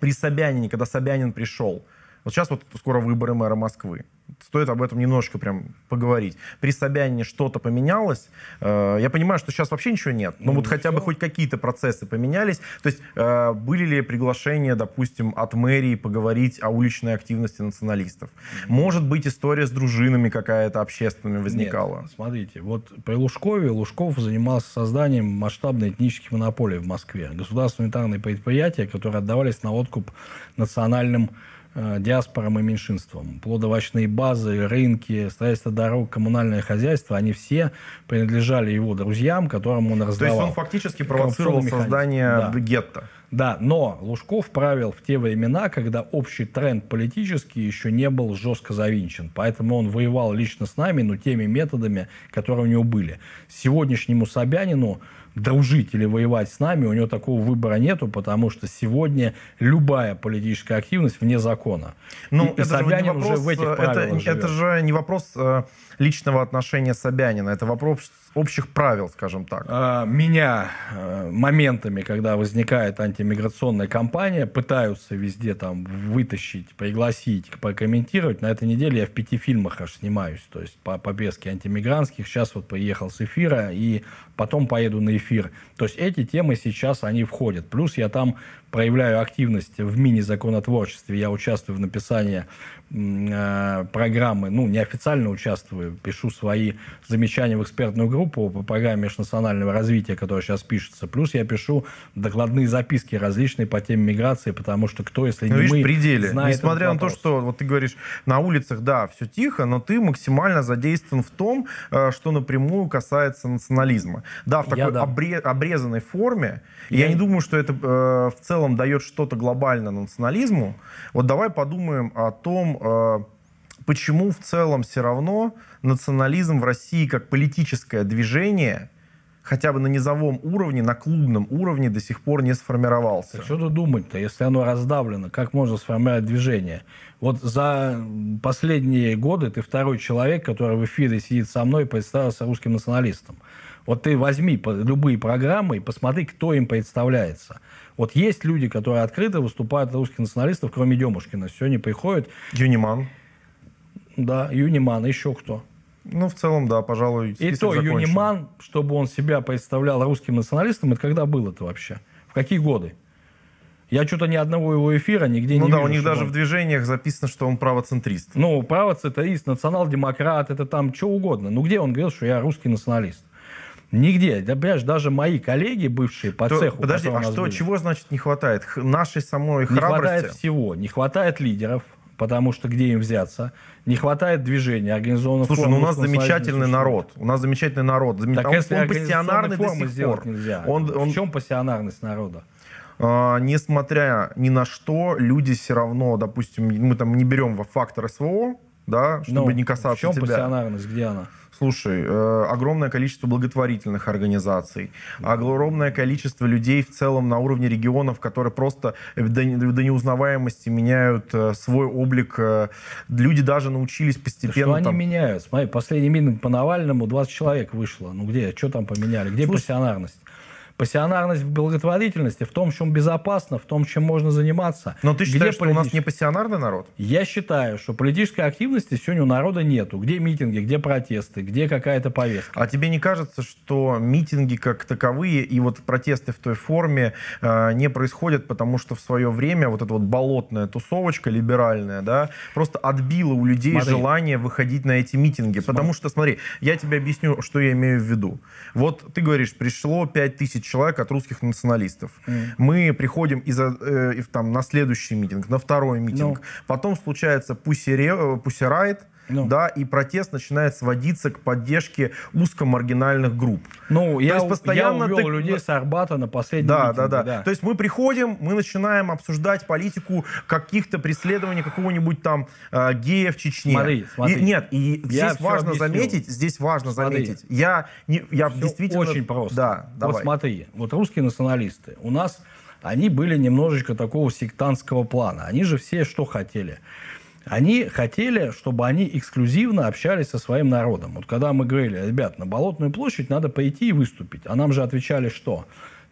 при Собянине, когда Собянин пришел, вот сейчас вот скоро выборы мэра Москвы стоит об этом немножко прям поговорить. При Собянине что-то поменялось. Э, я понимаю, что сейчас вообще ничего нет, но ну, вот хотя все. бы хоть какие-то процессы поменялись. То есть э, были ли приглашения, допустим, от мэрии поговорить о уличной активности националистов? Может быть, история с дружинами какая-то общественными возникала? Нет, смотрите, вот при Лужкове Лужков занимался созданием масштабной этнических монополий в Москве. Государственные предприятия, которые отдавались на откуп национальным Э, диаспорам и меньшинствам. Плодовочные базы, рынки, строительство дорог, коммунальное хозяйство, они все принадлежали его друзьям, которым он раздавал. То есть он фактически провоцировал создание да. гетто. Да, но Лужков правил в те времена, когда общий тренд политический еще не был жестко завинчен. Поэтому он воевал лично с нами, но теми методами, которые у него были. Сегодняшнему Собянину дружить или воевать с нами, у него такого выбора нету, потому что сегодня любая политическая активность вне закона. Ну, и, это и Собянин э, же не вопрос, уже в этих правилах это, живет. это же не вопрос личного отношения Собянина? Это вопрос общих правил, скажем так. А, меня э, моментами, когда возникает антимиграционная кампания, пытаются везде там вытащить, пригласить, прокомментировать. На этой неделе я в пяти фильмах аж снимаюсь, то есть по повестке антимигрантских. Сейчас вот приехал с эфира и потом поеду на эфир. То есть эти темы сейчас, они входят. Плюс я там проявляю активность в мини-законотворчестве, я участвую в написании э, программы, ну, неофициально участвую, пишу свои замечания в экспертную группу по программе межнационального развития, которая сейчас пишется, плюс я пишу докладные записки различные по теме миграции, потому что кто, если ну, не видишь, мы, пределе. знает Несмотря на то, что, вот ты говоришь, на улицах, да, все тихо, но ты максимально задействован в том, э, что напрямую касается национализма. Да, в такой я, да. Обре- обрезанной форме. Я, я не думаю, что это э, в целом целом дает что-то глобально национализму, вот давай подумаем о том, э, почему в целом все равно национализм в России как политическое движение хотя бы на низовом уровне, на клубном уровне до сих пор не сформировался. Что тут думать-то, если оно раздавлено? Как можно сформировать движение? Вот за последние годы ты второй человек, который в эфире сидит со мной и представился русским националистом. Вот ты возьми любые программы и посмотри, кто им представляется – вот есть люди, которые открыто выступают русских националистов, кроме Демушкина. Сегодня приходят... Юниман. Да, Юниман, еще кто? Ну, в целом, да, пожалуй, И то закончен. Юниман, чтобы он себя представлял русским националистом, это когда было-то вообще? В какие годы? Я что-то ни одного его эфира нигде ну не да, вижу. Ну да, у них даже он... в движениях записано, что он правоцентрист. Ну, правоцентрист, национал-демократ, это там что угодно. Ну где он говорил, что я русский националист? Нигде. Да, понимаешь, даже мои коллеги, бывшие по то, цеху. Подожди, а что, были, чего значит не хватает? Х нашей самой храбрости? Не хватает всего. Не хватает лидеров, потому что где им взяться? Не хватает движения, организованного Слушай, ну у нас замечательный народ. У нас замечательный народ. Так а он, если он пассионарный до сих пор. Нельзя. Он, он... В чем пассионарность народа? А, несмотря ни на что, люди все равно, допустим, мы там не берем во фактор СВО, да, чтобы Но ну, не касаться тебя. в чем тебя. пассионарность, где она? Слушай, э, огромное количество благотворительных организаций, огромное количество людей в целом на уровне регионов, которые просто до, до неузнаваемости меняют э, свой облик. Э, люди даже научились постепенно... Что там... они меняют? Смотри, последний митинг по Навальному 20 человек вышло. Ну где? Что там поменяли? Где Слушай, пассионарность? Пассионарность в благотворительности, в том, чем безопасно, в том, чем можно заниматься. Но ты считаешь, где политически... что у нас не пассионарный народ? Я считаю, что политической активности сегодня у народа нету. Где митинги, где протесты, где какая-то повестка. А тебе не кажется, что митинги как таковые и вот протесты в той форме э, не происходят, потому что в свое время вот эта вот болотная тусовочка либеральная, да, просто отбила у людей смотри. желание выходить на эти митинги. Смотри. Потому что, смотри, я тебе объясню, что я имею в виду. Вот ты говоришь, пришло 5000 человек от русских националистов. Mm. Мы приходим э, и за, э, там, на следующий митинг, на второй митинг. No. Ну. Потом случается пусси, пусси райт, ну. да, и протест начинает сводиться к поддержке узкомаргинальных групп. Ну, я, есть постоянно я увел ты... людей с Арбата на последний да, митинг, да, да, да. То есть мы приходим, мы начинаем обсуждать политику каких-то преследований какого-нибудь там э, гея в Чечне. Смотри, смотри. И, нет, и я здесь важно объясню. заметить, здесь важно смотри. заметить. Я, не, я все действительно... очень просто. Да, давай. Вот смотри, вот русские националисты у нас они были немножечко такого сектантского плана. Они же все что хотели? они хотели, чтобы они эксклюзивно общались со своим народом. Вот когда мы говорили, ребят, на Болотную площадь надо пойти и выступить, а нам же отвечали, что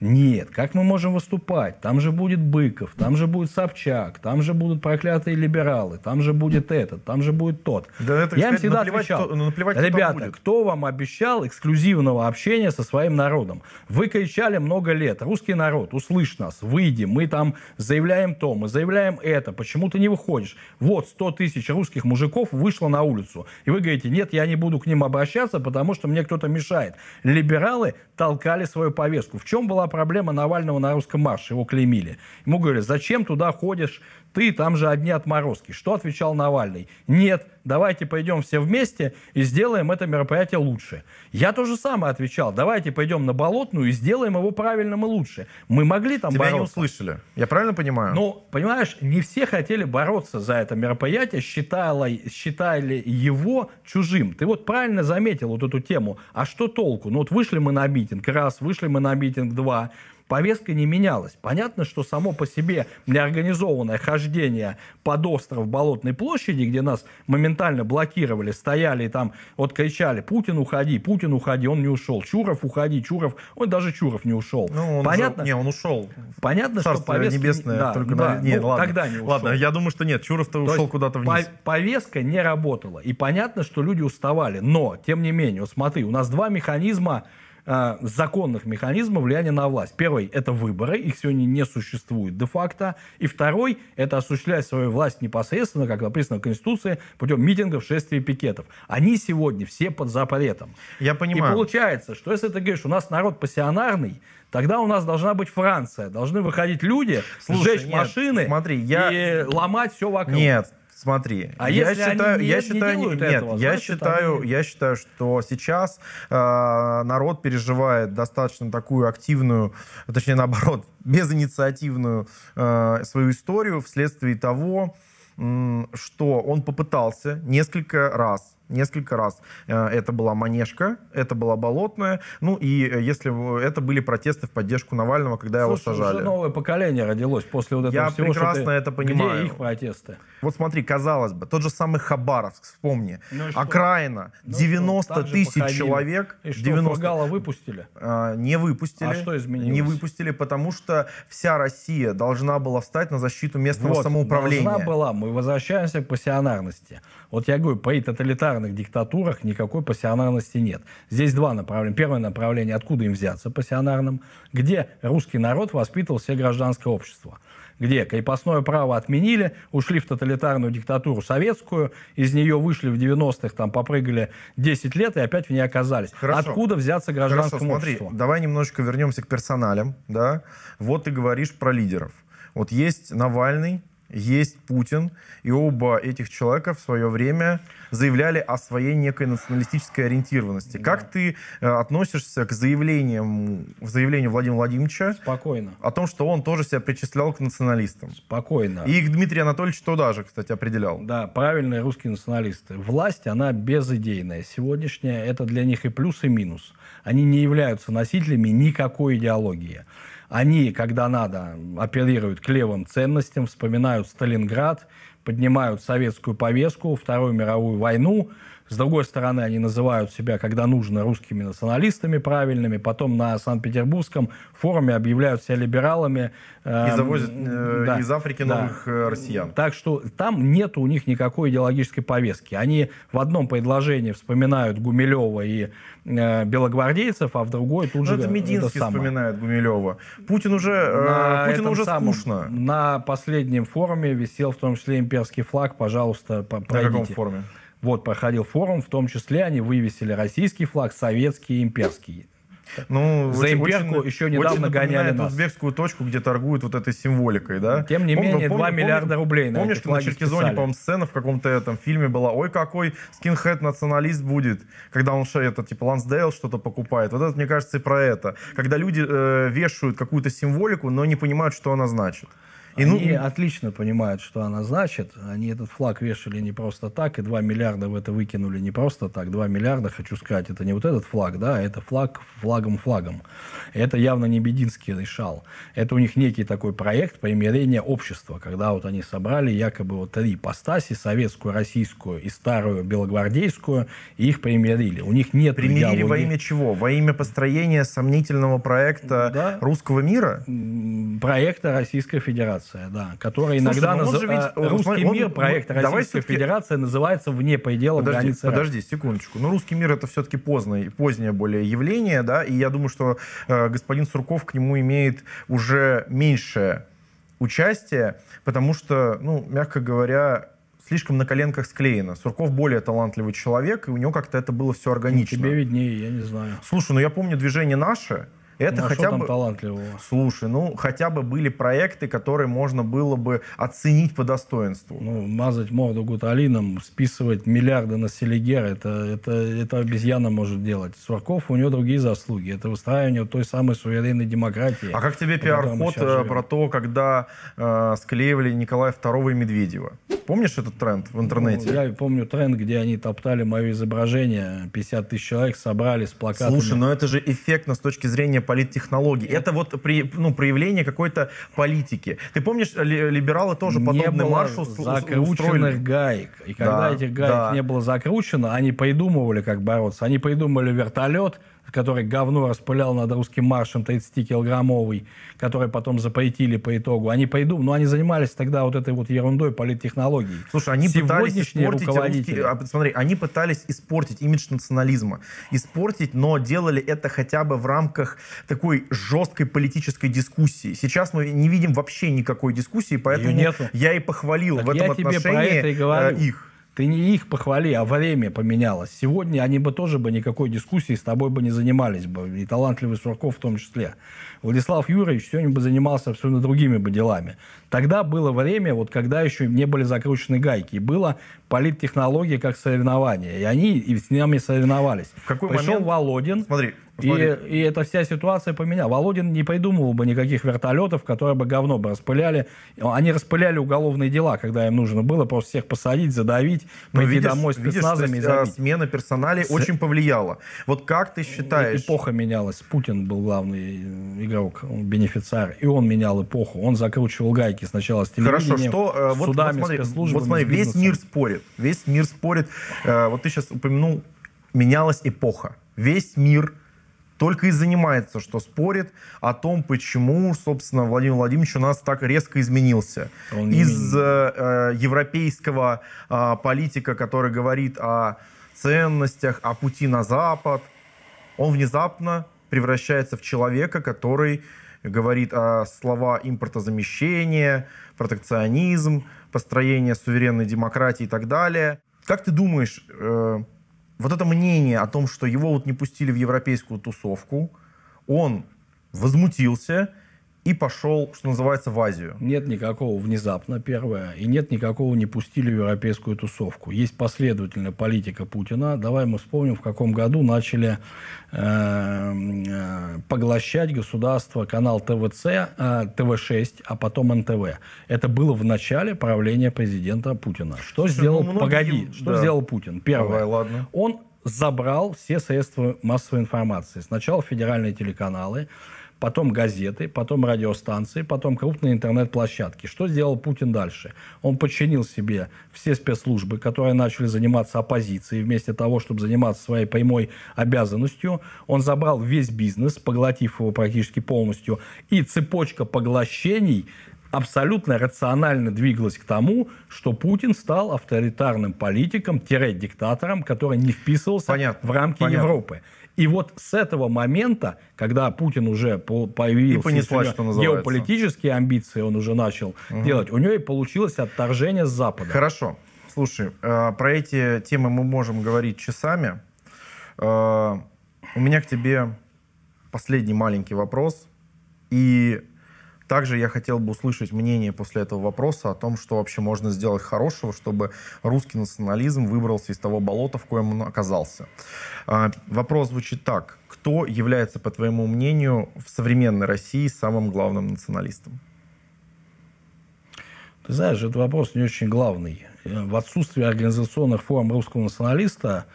нет, как мы можем выступать? Там же будет Быков, там же будет Собчак, там же будут проклятые либералы, там же будет этот, там же будет тот. Да, это, Я им всегда наплевать, отвечал, наплевать, ребята, кто, кто вам обещал эксклюзивного общения со своим народом? Вы кричали много лет, русский народ, услышь нас, выйди, мы там заявляем то, мы заявляем это, почему ты не выходишь? Вот 100 тысяч русских мужиков вышло на улицу, и вы говорите, нет, я не буду к ним обращаться, потому что мне кто-то мешает. Либералы толкали свою повестку. В чем была проблема Навального на русском марше, его клеймили. Ему говорили, зачем туда ходишь, ты, там же одни отморозки. Что отвечал Навальный? Нет, давайте пойдем все вместе и сделаем это мероприятие лучше. Я то же самое отвечал. Давайте пойдем на Болотную и сделаем его правильным и лучше. Мы могли там Тебя бороться. не услышали. Я правильно понимаю? Ну, понимаешь, не все хотели бороться за это мероприятие, считали, считали его чужим. Ты вот правильно заметил вот эту тему. А что толку? Ну вот вышли мы на митинг раз, вышли мы на митинг два повестка не менялась. Понятно, что само по себе неорганизованное хождение под остров Болотной площади, где нас моментально блокировали, стояли и там вот кричали «Путин, уходи! Путин, уходи!» Он не ушел. «Чуров, уходи! Чуров!» Он даже Чуров не ушел. Ну, он понятно? Уже, не, он ушел. Понятно, Царство что повестка... небесное, да, только да, на... Нет, ну, ладно. тогда не ушел. Ладно, я думаю, что нет, Чуров-то ушел куда-то вниз. По повестка не работала. И понятно, что люди уставали. Но, тем не менее, вот смотри, у нас два механизма Э, законных механизмов влияния на власть. Первый – это выборы, их сегодня не существует де-факто. И второй – это осуществлять свою власть непосредственно, как написано в Конституции, путем митингов, шествий и пикетов. Они сегодня все под запретом. Я понимаю. И получается, что если ты говоришь, у нас народ пассионарный, Тогда у нас должна быть Франция. Должны выходить люди, Слушай, сжечь нет, машины смотри, я... и ломать все вокруг. Нет, Смотри, а я если считаю, они я не, считаю, не нет, этого, я считаю, они... я считаю, что сейчас э, народ переживает достаточно такую активную, точнее наоборот, безинициативную э, свою историю вследствие того, что он попытался несколько раз Несколько раз. Э, это была Манежка, это была Болотная. Ну и э, если это были протесты в поддержку Навального, когда Слушай, его сажали. Уже новое поколение родилось после вот этого Я всего, прекрасно ты... это понимаю. Где их протесты? Вот смотри, казалось бы, тот же самый Хабаровск, вспомни. Ну, Окраина, ну, 90 тысяч человек. И что, 90... Фургала выпустили? А, не выпустили. А что изменилось? Не выпустили, потому что вся Россия должна была встать на защиту местного вот, самоуправления. должна была. Мы возвращаемся к пассионарности. Вот я говорю, при тоталитарном тоталитарных диктатурах никакой пассионарности нет. Здесь два направления. Первое направление, откуда им взяться пассионарным, где русский народ воспитывал все гражданское общество где крепостное право отменили, ушли в тоталитарную диктатуру советскую, из нее вышли в 90-х, там попрыгали 10 лет и опять в ней оказались. Хорошо. Откуда взяться гражданскому Хорошо, смотри, обществу? Давай немножечко вернемся к персоналям. Да? Вот ты говоришь про лидеров. Вот есть Навальный, есть Путин, и оба этих человека в свое время заявляли о своей некой националистической ориентированности. Да. Как ты э, относишься к заявлениям, заявлению Владимира Владимировича Спокойно. о том, что он тоже себя причислял к националистам? Спокойно. И их Дмитрий Анатольевич тоже, кстати, определял. Да, правильные русские националисты. Власть, она безыдейная. Сегодняшняя это для них и плюс, и минус. Они не являются носителями никакой идеологии. Они, когда надо, оперируют к левым ценностям, вспоминают Сталинград, поднимают советскую повестку, Вторую мировую войну – с другой стороны, они называют себя, когда нужно, русскими националистами правильными. Потом на Санкт-Петербургском форуме объявляют себя либералами. и эм, завозят э, да, из Африки новых э, россиян. Так что там нет у них никакой идеологической повестки. Они в одном предложении вспоминают Гумилева и э, белогвардейцев, а в другой тут Но ну, же... Это Мединский это вспоминает Гумилева. Путин уже, э, Путин уже самом, скучно. На последнем форуме висел в том числе имперский флаг. Пожалуйста, пройдите. На каком форуме? Вот, проходил форум, в том числе они вывесили российский флаг, советский и имперский. Ну, за очень, имперку очень, еще недавно очень гоняли нас. узбекскую точку, где торгуют вот этой символикой, да? Тем не помню, менее, помню, 2 помню, миллиарда рублей на Помнишь, что на Черкизоне, по-моему, сцена в каком-то этом фильме была, ой, какой скинхед националист будет, когда он что это, типа, Лансдейл что-то покупает. Вот это, мне кажется, и про это. Когда люди э, вешают какую-то символику, но не понимают, что она значит. И, они ну... отлично понимают, что она значит. Они этот флаг вешали не просто так, и 2 миллиарда в это выкинули не просто так. 2 миллиарда, хочу сказать, это не вот этот флаг, да, это флаг флагом-флагом. Это явно не Бединский шал. Это у них некий такой проект примирения общества, когда вот они собрали якобы вот три постаси, советскую, российскую и старую белогвардейскую, и их примирили. У них нет Примирили идеологии. во имя чего? Во имя построения сомнительного проекта да? русского мира? Проекта Российской Федерации. Федерация, да, которая иногда ну, э, э, русский он, мир, проект он, Российской Федерации называется вне пределов подожди, границы. Подожди, секундочку. но ну, русский мир это все-таки поздно, позднее более явление, да, и я думаю, что э, господин Сурков к нему имеет уже меньшее участие, потому что, ну, мягко говоря, слишком на коленках склеено. Сурков более талантливый человек, и у него как-то это было все ну, органично. тебе виднее, я не знаю. Слушай, ну я помню движение «Наше», это ну, а хотя бы талантливого. Слушай, ну хотя бы были проекты, которые можно было бы оценить по достоинству. Ну мазать морду гуталином, списывать миллиарды на Селигер, это это это обезьяна может делать. Сурков у него другие заслуги. Это выстраивание той самой суверенной демократии. А как тебе пиар-ход э, про то, когда э, склеивали Николая II и Медведева? Помнишь этот тренд в интернете? Ну, я помню тренд, где они топтали мое изображение, 50 тысяч человек собрали с плакатами. Слушай, но это же эффектно с точки зрения политтехнологии. Это вот при, ну, проявление какой-то политики. Ты помнишь, э, либералы тоже не подобный марш закрученных устроили. гаек. И когда да, этих гаек да. не было закручено, они придумывали, как бороться. Они придумали вертолет, который говно распылял над русским маршем 30-килограммовый, который потом запретили по итогу. Они придумали, но ну, они занимались тогда вот этой вот ерундой политтехнологией. Слушай, они пытались испортить руководители... А, смотри, они пытались испортить имидж национализма. Испортить, но делали это хотя бы в рамках такой жесткой политической дискуссии. Сейчас мы не видим вообще никакой дискуссии, поэтому я и похвалил так в этом я отношении это э, их. Ты не их похвали, а время поменялось. Сегодня они бы тоже бы никакой дискуссии с тобой бы не занимались бы, и талантливый Сурков в том числе. Владислав Юрьевич сегодня бы занимался абсолютно другими бы делами. Тогда было время, вот когда еще не были закручены гайки, и было политтехнология как соревнование, и они и с ними соревновались. В какой Пришел момент... Володин. Смотри, и, Володин. и эта вся ситуация поменяла. Володин не придумывал бы никаких вертолетов, которые бы говно бы распыляли. Они распыляли уголовные дела, когда им нужно было просто всех посадить, задавить, ну, пойти видишь, домой с спецназами видишь, и есть, а, Смена персоналей с... очень повлияла. Вот как ты считаешь? Эпоха менялась. Путин был главный игрок, он бенефициар. И он менял эпоху. Он закручивал гайки сначала с телевидением, Хорошо, что, э, с вот, судами, вот смотри, вот смотри весь мир спорит. Весь мир спорит. Э, вот ты сейчас упомянул, менялась эпоха. Весь мир только и занимается, что спорит о том, почему, собственно, Владимир Владимирович у нас так резко изменился. Он Из э, э, европейского э, политика, который говорит о ценностях, о пути на Запад, он внезапно превращается в человека, который говорит о слова импортозамещения, протекционизм, построение суверенной демократии и так далее. Как ты думаешь, э, вот это мнение о том, что его вот не пустили в европейскую тусовку, он возмутился, и пошел, что называется, в Азию. Нет никакого внезапно, первое, и нет никакого не пустили в европейскую тусовку. Есть последовательная политика Путина. Давай мы вспомним, в каком году начали э, э, поглощать государство канал ТВЦ, э, ТВ-6, а потом НТВ. Это было в начале правления президента Путина. Что Слушай, сделал, ну, многие... погоди, что да. сделал Путин? Первое, Давай, ладно. он забрал все средства массовой информации. Сначала федеральные телеканалы, потом газеты, потом радиостанции, потом крупные интернет-площадки. Что сделал Путин дальше? Он подчинил себе все спецслужбы, которые начали заниматься оппозицией, вместо того, чтобы заниматься своей прямой обязанностью. Он забрал весь бизнес, поглотив его практически полностью. И цепочка поглощений абсолютно рационально двигалась к тому, что Путин стал авторитарным политиком-диктатором, который не вписывался понятно, в рамки понятно. Европы. И вот с этого момента, когда Путин уже появился, геополитические амбиции он уже начал угу. делать, у него и получилось отторжение с Запада. Хорошо. Слушай, э, про эти темы мы можем говорить часами. Э, у меня к тебе последний маленький вопрос. И также я хотел бы услышать мнение после этого вопроса о том, что вообще можно сделать хорошего, чтобы русский национализм выбрался из того болота, в коем он оказался. А, вопрос звучит так. Кто является, по твоему мнению, в современной России самым главным националистом? Ты знаешь, этот вопрос не очень главный. В отсутствии организационных форм русского националиста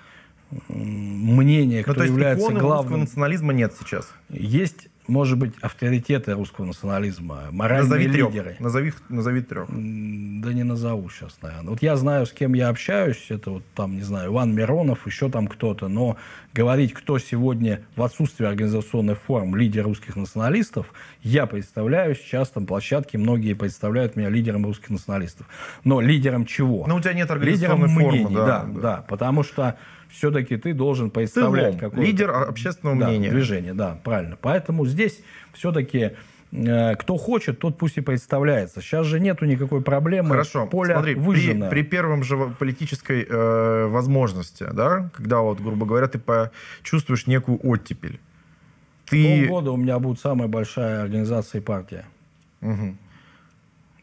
мнение, ну, кто является главным... национализма нет сейчас? Есть может быть, авторитеты русского национализма, моральные назови лидеры. Трех. Назови, назови трех. Да не назову сейчас, наверное. Вот я знаю, с кем я общаюсь, это вот там, не знаю, Иван Миронов, еще там кто-то, но говорить, кто сегодня в отсутствии организационной форм лидер русских националистов, я представляю сейчас там площадки, многие представляют меня лидером русских националистов. Но лидером чего? Но ну, у тебя нет организационной лидером формы. Мнений, да, да, да, потому что все-таки ты должен представлять какой лидер общественного да, мнения. Движение, да, правильно. Поэтому здесь все-таки э, кто хочет, тот пусть и представляется. Сейчас же нету никакой проблемы. Хорошо. Поле Смотри, При, при первом же политической э, возможности, да, когда вот, грубо говоря, ты почувствуешь некую оттепель. Ты... Полгода у меня будет самая большая организация и партия. Угу.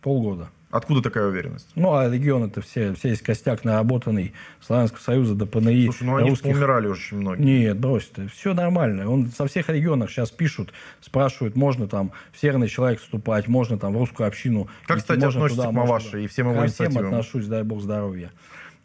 Полгода. Откуда такая уверенность? Ну, а регион это все, все есть костяк наработанный Славянского Союза до ПНИ. Слушай, ну они русских... умирали уже очень многие. Нет, брось ты. Все нормально. Он со всех регионов сейчас пишут, спрашивают, можно там в Северный человек вступать, можно там в русскую общину. Как, идти, кстати, можно к Маваше и всем его Ко инициативам? всем отношусь, дай бог здоровья.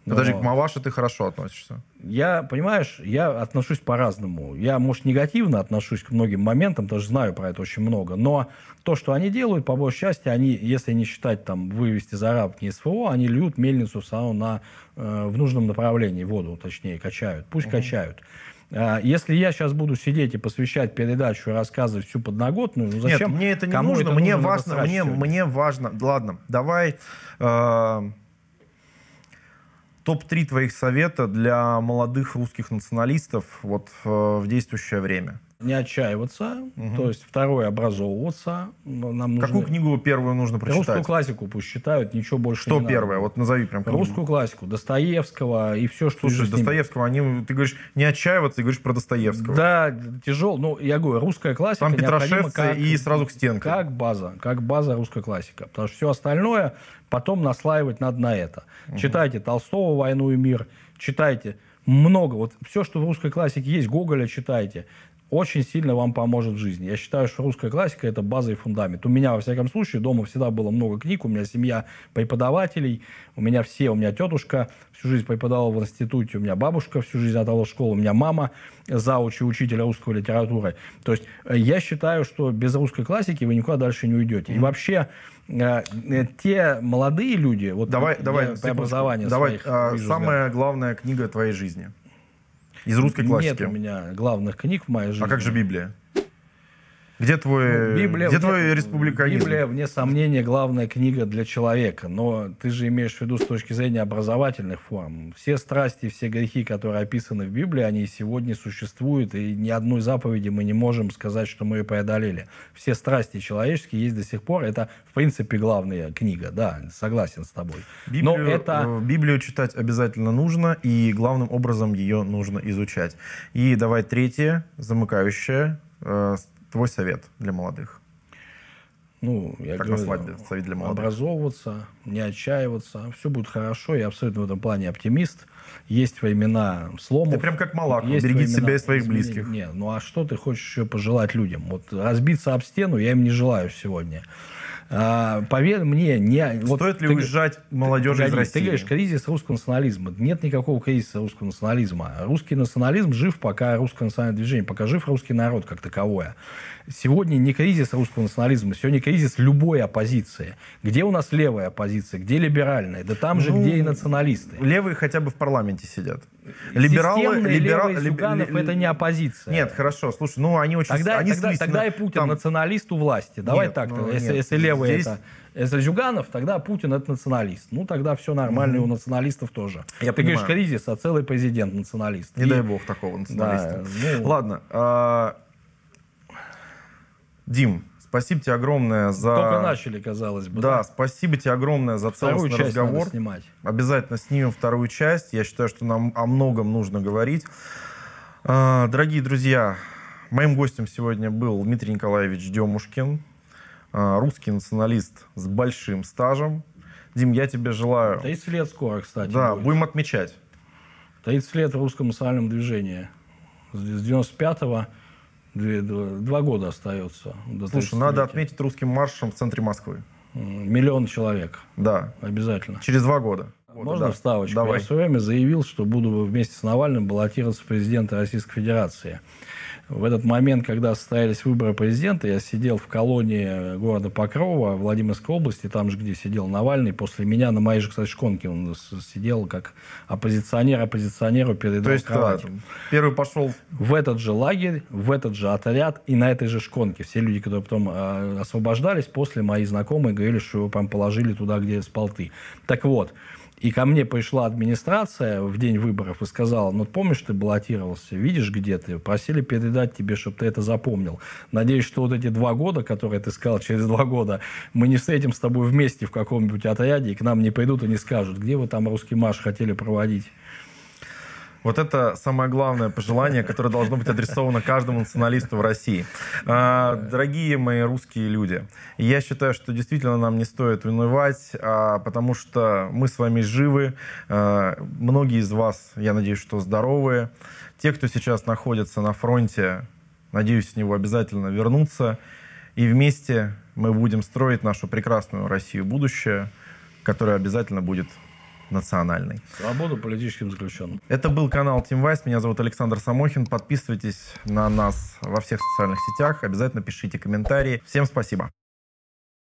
Но... Подожди, ну, к Маваше ты хорошо относишься. Я, понимаешь, я отношусь по-разному. Я, может, негативно отношусь к многим моментам, даже знаю про это очень много, но то, что они делают, по большей части, они, если не считать там вывести за рабки из СВО, они льют мельницу саму на, э, в нужном направлении, воду, точнее, качают. Пусть угу. качают. А, если я сейчас буду сидеть и посвящать передачу, рассказывать всю подноготную, ну зачем? Нет, мне это не Кому нужно. Это мне нужно важно, мне, мне важно. Ладно, давай. Э топ-3 твоих совета для молодых русских националистов вот, э, в действующее время? не отчаиваться, угу. то есть второе образовываться. Нам Какую книгу первую нужно прочитать? Русскую классику пусть считают, ничего больше. Что не первое? Надо. Вот назови прям. Книгу. Русскую классику, Достоевского и все, что. Слушай, Достоевского, они, ты говоришь не отчаиваться, и говоришь про Достоевского. Да, тяжело. Ну я говорю, русская классика. Там Петрошевцы как, и сразу к стенке. Как база, как база русская классика, потому что все остальное потом наслаивать надо на это. Угу. Читайте Толстого «Войну и мир», читайте много. Вот все, что в русской классике есть, Гоголя читайте очень сильно вам поможет в жизни. Я считаю, что русская классика – это база и фундамент. У меня, во всяком случае, дома всегда было много книг, у меня семья преподавателей, у меня все, у меня тетушка всю жизнь преподавала в институте, у меня бабушка всю жизнь отдала в школу, у меня мама заучи учителя русской литературы. То есть э, я считаю, что без русской классики вы никуда дальше не уйдете. И вообще э, э, те молодые люди, вот давай, давай, образование давай, своих, а, самая главная книга твоей жизни – из русской классики? Нет у меня главных книг в моей жизни. А как же Библия? Где твой, ну, Библия, где вне, твой республиканизм? Библия, вне сомнения, главная книга для человека. Но ты же имеешь в виду с точки зрения образовательных форм. Все страсти, все грехи, которые описаны в Библии, они сегодня существуют, и ни одной заповеди мы не можем сказать, что мы ее преодолели. Все страсти человеческие есть до сих пор. Это, в принципе, главная книга, да, согласен с тобой. Библию, Но это... Э, Библию читать обязательно нужно, и главным образом ее нужно изучать. И давай третье, замыкающее, э, твой совет для молодых? Ну, я как говорю, на свадьбе, совет для молодых. образовываться, не отчаиваться, все будет хорошо, я абсолютно в этом плане оптимист. Есть времена сломов. Ты прям как Малак, есть береги времена... себя и своих близких. Не, ну а что ты хочешь еще пожелать людям? Вот разбиться об стену я им не желаю сегодня. А, поверь мне, не... Стоит вот, ли ты, уезжать ты, молодежи из России? Ты говоришь, кризис русского национализма. Нет никакого кризиса русского национализма. Русский национализм жив, пока русское национальное движение, пока жив русский народ как таковое. Сегодня не кризис русского национализма, сегодня кризис любой оппозиции. Где у нас левая оппозиция, где либеральная? Да там ну, же, где и националисты. Левые хотя бы в парламенте сидят. Либералы, либера, либ, это не оппозиция. Нет, хорошо, слушай, ну они очень... Тогда, они тогда, тогда и Путин там... националист у власти. Давай так, ну, если, если левые здесь... это... Если Зюганов, тогда Путин это националист. Ну, тогда все нормально, mm-hmm. у националистов тоже. Я Ты понимаю. говоришь, кризис, а целый президент националист. Не и... дай бог такого националиста. Да, ну... Ладно. А, Дим, Спасибо тебе огромное за... Только начали, казалось бы. Да, да? спасибо тебе огромное за вторую целостный часть разговор. Надо снимать. Обязательно снимем вторую часть. Я считаю, что нам о многом нужно говорить. А, дорогие друзья, моим гостем сегодня был Дмитрий Николаевич Демушкин, а, русский националист с большим стажем. Дим, я тебе желаю... 30 лет скоро, кстати. Да, будет. будем отмечать. 30 лет русскому социальному движению. С 95-го Две, два, два года остается. До Слушай, надо отметить русским маршем в центре Москвы. Миллион человек. Да. Обязательно. Через два года. Можно да. вставочку? Давай. Я в свое время заявил, что буду вместе с Навальным баллотироваться в президенты Российской Федерации. В этот момент, когда состоялись выборы президента, я сидел в колонии э, города Покрова, Владимирской области, там же, где сидел Навальный. После меня на моей же, кстати, шконке он сидел как оппозиционер оппозиционеру перед То есть, кроватью. да, первый пошел... В этот же лагерь, в этот же отряд и на этой же шконке. Все люди, которые потом а, освобождались, после мои знакомые говорили, что его прям положили туда, где спал ты. Так вот, и ко мне пришла администрация в день выборов и сказала, ну помнишь, ты баллотировался, видишь, где ты, просили передать тебе, чтобы ты это запомнил. Надеюсь, что вот эти два года, которые ты сказал через два года, мы не встретим с тобой вместе в каком-нибудь отряде, и к нам не придут и не скажут, где вы там русский марш хотели проводить. Вот это самое главное пожелание, которое должно быть адресовано каждому националисту в России. А, дорогие мои русские люди, я считаю, что действительно нам не стоит унывать, а, потому что мы с вами живы. А, многие из вас, я надеюсь, что здоровые. Те, кто сейчас находится на фронте, надеюсь, с него обязательно вернутся. И вместе мы будем строить нашу прекрасную Россию будущее, которое обязательно будет национальной. Свободу политическим заключенным. Это был канал Team Vice. Меня зовут Александр Самохин. Подписывайтесь на нас во всех социальных сетях. Обязательно пишите комментарии. Всем спасибо.